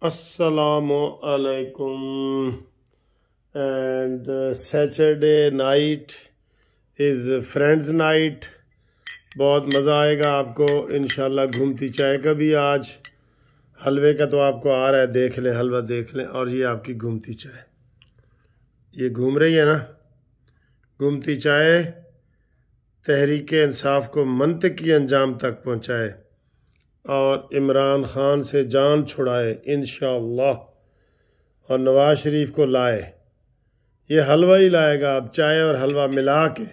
Assalamu alaikum and uh, Saturday night is friends night बहुत मज़ा आएगा आपको इन घूमती चाय का भी आज हलवे का तो आपको आ रहा है देख लें हलवा देख लें और ये आपकी घूमती चाय ये घूम रही है ना घूमती चाय तहरीक इंसाफ को मंत की अंजाम तक पहुँचाए और इमरान ख़ान से जान छुड़ाए इन और नवाज़ शरीफ को लाए ये हलवा ही लाएगा अब चाय और हलवा मिला के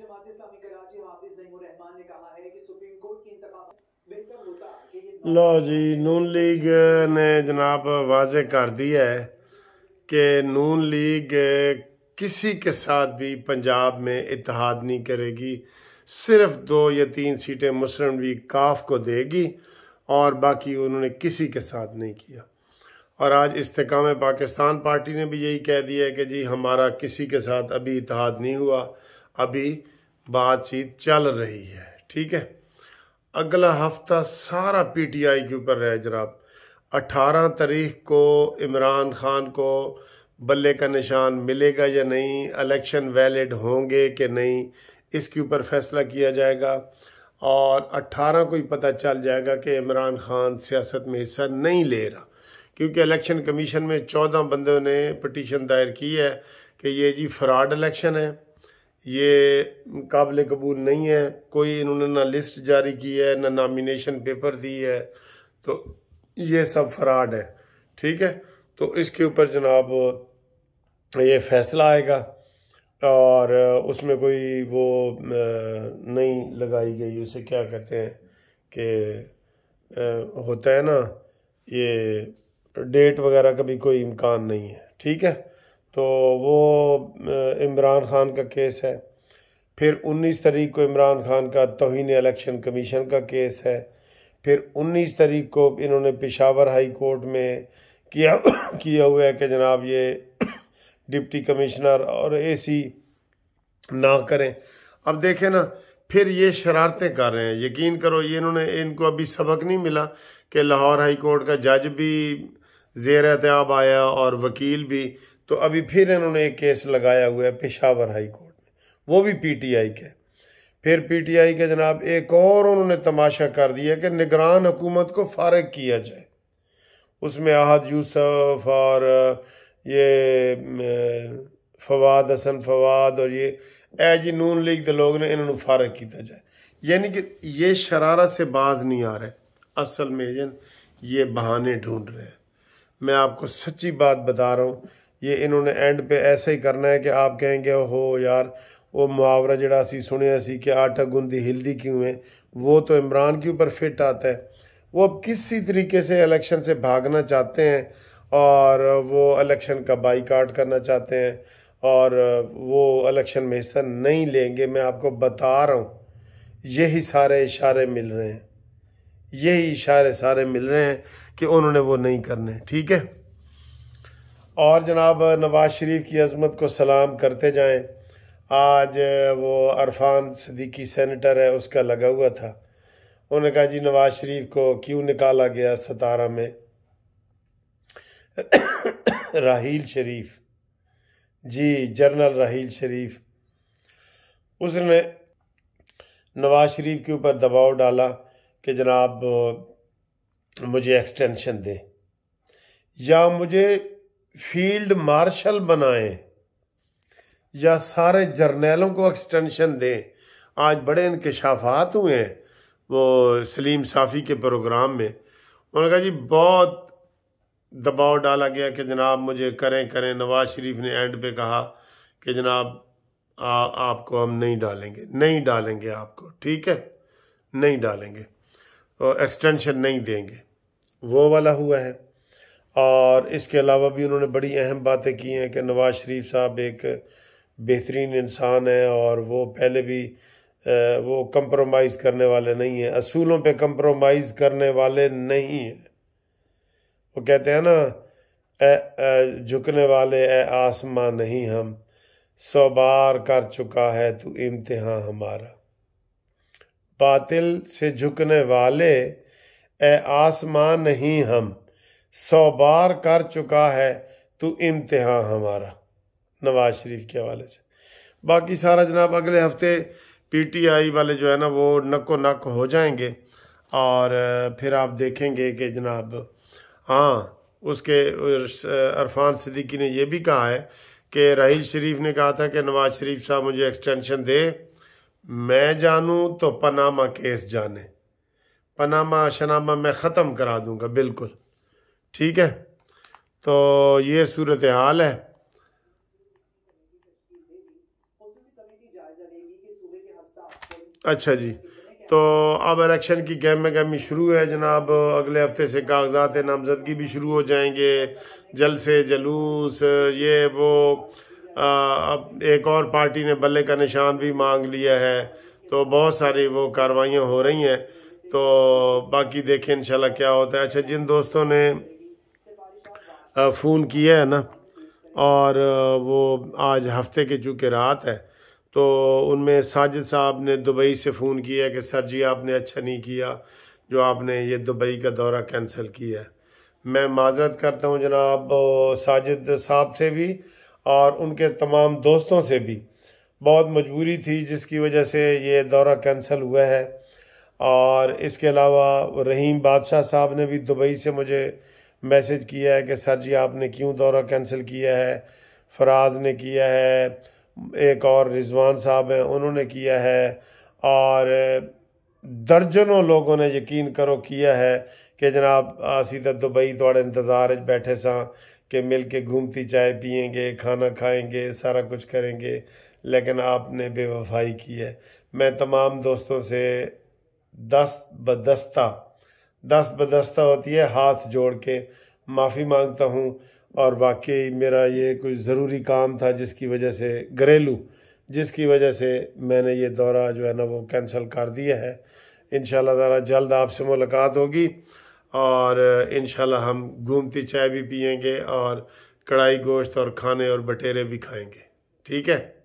जमात इस्लामी कराची हाफिज नईमुर रहमान ने कहा है कि सुप्रीम कोर्ट की इंतबात बेहतर होता लो जी नून लीग ने जनाब वाजे कर दी है कि नून लीग किसी के साथ भी पंजाब में इतिहाद नहीं करेगी सिर्फ दो या तीन सीटें मुस्लिम लीग काफ को देगी और बाकी उन्होंने किसी के साथ नहीं किया और आज इस्तेकाम पाकिस्तान पार्टी ने भी यही कह दिया है कि जी हमारा किसी के साथ अभी इतिहाद नहीं हुआ अभी बातचीत चल रही है ठीक है अगला हफ्ता सारा पी टी आई के ऊपर रहे जनाब अठारह तारीख को इमरान खान को बल्ले का निशान मिलेगा या नहीं इलेक्शन वैलिड होंगे कि नहीं इसके ऊपर फैसला किया जाएगा और 18 को ही पता चल जाएगा कि इमरान खान सियासत में हिस्सा नहीं ले रहा क्योंकि इलेक्शन कमीशन में 14 बंदों ने पटिशन दायर की है कि ये जी फ्रॉड इलेक्शन है ये काबिल कबूल नहीं है कोई इन्होंने ना लिस्ट जारी की है ना नामिनेशन पेपर दी है तो ये सब फ्रॉड है ठीक है तो इसके ऊपर जनाब ये फैसला आएगा और उसमें कोई वो नहीं लगाई गई उसे क्या कहते हैं कि होता है ना ये डेट वगैरह का भी कोई इम्कान नहीं है ठीक है तो वो इमरान ख़ान का केस है फिर 19 तारीख को इमरान ख़ान का तोहन इलेक्शन कमीशन का केस है फिर 19 तारीख को इन्होंने पेशावर हाई कोर्ट में किया किया हुआ है कि जनाब ये डिप्टी कमिश्नर और एसी ना करें अब देखें ना फिर ये शरारतें कर रहे हैं यकीन करो ये इन्होंने इनको अभी सबक नहीं मिला कि लाहौर हाई कोर्ट का जज भी जेर एहतियाब आया और वकील भी तो अभी फिर इन्होंने एक केस लगाया हुआ है पेशावर हाई कोर्ट में वो भी पीटीआई के फिर पीटीआई के जनाब एक और उन्होंने तमाशा कर दिया कि निगरान हुकूमत को फारग किया जाए उसमें आहद यूसफ और ये फवाद हसन फवाद और ये ए जी नून लीग के लोग ने इन्होंने फारग किया जाए यानी कि ये शरारत से बाज नहीं आ रहे असल में ये बहाने ढूंढ रहे हैं मैं आपको सच्ची बात बता रहा हूँ ये इन्होंने एंड पे ऐसा ही करना है कि आप कहेंगे हो यार वो मुहावरा जरा असी सुने सी कि आटा गुंदी हिलदी क्यों है वो तो इमरान के ऊपर फिट आता है वो अब किसी तरीके से इलेक्शन से भागना चाहते हैं और वो इलेक्शन का बाईकाट करना चाहते हैं और वो इलेक्शन में हिस्सा नहीं लेंगे मैं आपको बता रहा हूँ यही सारे इशारे मिल रहे हैं यही इशारे सारे मिल रहे हैं कि उन्होंने वो नहीं करने ठीक है और जनाब नवाज़ शरीफ की अज़मत को सलाम करते जाएं आज वो अरफान सदीकी सेनेटर है उसका लगा हुआ था उन्होंने कहा जी नवाज़ शरीफ को क्यों निकाला गया सतारा में राहील शरीफ जी जनरल राहील शरीफ उसने नवाज शरीफ के ऊपर दबाव डाला कि जनाब मुझे एक्सटेंशन दें या मुझे फील्ड मार्शल बनाए या सारे जर्नैलों को एक्सटेंशन दें आज बड़े इनकशाफात हुए हैं वो सलीम साफ़ी के प्रोग्राम में उन्होंने कहा जी बहुत दबाव डाला गया कि जनाब मुझे करें करें नवाज शरीफ ने एंड पे कहा कि जनाब आ, आपको हम नहीं डालेंगे नहीं डालेंगे आपको ठीक है नहीं डालेंगे और एक्सटेंशन नहीं देंगे वो वाला हुआ है और इसके अलावा भी उन्होंने बड़ी अहम बातें की हैं कि नवाज़ शरीफ साहब एक बेहतरीन इंसान है और वो पहले भी वो कंप्रोमाइज़ करने वाले नहीं हैं असूलों पे कंप्रोमाइज़ करने वाले नहीं हैं वो कहते हैं ना झुकने वाले ए आसमां नहीं हम सौ बार कर चुका है तू इम्तहा हमारा बातिल से झुकने वाले ए आसमां नहीं हम सौ बार कर चुका है तो इम्तहा हमारा नवाज शरीफ के हवाले से बाकी सारा जनाब अगले हफ्ते पीटीआई वाले जो है ना वो नको नक हो जाएंगे और फिर आप देखेंगे कि जनाब हाँ उसके अरफान सिद्दीकी ने यह भी कहा है कि राहील शरीफ ने कहा था कि नवाज शरीफ साहब मुझे एक्सटेंशन दे मैं जानूँ तो पनामा केस जाने पनामा शनामा मैं ख़त्म करा दूंगा बिल्कुल ठीक है तो ये सूरत हाल है अच्छा जी तो अब इलेक्शन की गहमे गहमी शुरू है जनाब अगले हफ्ते से कागजात नामजदगी भी शुरू हो जाएंगे जलसे जलूस ये वो आ, अब एक और पार्टी ने बल्ले का निशान भी मांग लिया है तो बहुत सारी वो कार्रवाइयाँ हो रही हैं तो बाकी देखें इंशाल्लाह क्या होता है अच्छा जिन दोस्तों ने फ़ोन किया है ना और वो आज हफ्ते के चूँकि रात है तो उनमें साजिद साहब ने दुबई से फ़ोन किया कि सर जी आपने अच्छा नहीं किया जो आपने ये दुबई का दौरा कैंसिल किया है मैं माजरत करता हूँ जनाब साजिद साहब से भी और उनके तमाम दोस्तों से भी बहुत मजबूरी थी जिसकी वजह से ये दौरा कैंसिल हुआ है और इसके अलावा रहीम बादशाह साहब ने भी दुबई से मुझे मैसेज किया है कि सर जी आपने क्यों दौरा कैंसिल किया है फराज ने किया है एक और रिजवान साहब हैं उन्होंने किया है और दर्जनों लोगों ने यकीन करो किया है कि जनाब असी तो दुबई थोड़े इंतजार बैठे स कि मिल के घूमती चाय पियेंगे खाना खाएंगे सारा कुछ करेंगे लेकिन आपने बेवफाई की है मैं तमाम दोस्तों से दस्त बदस्ता दस बदस्ता होती है हाथ जोड़ के माफ़ी मांगता हूँ और वाकई मेरा ये कुछ ज़रूरी काम था जिसकी वजह से घरेलू जिसकी वजह से मैंने ये दौरा जो है ना वो कैंसिल कर दिया है इन ताला जल्द आपसे मुलाकात होगी और इन हम घूमती चाय भी पियेंगे और कढ़ाई गोश्त और खाने और बटेरे भी खाएंगे ठीक है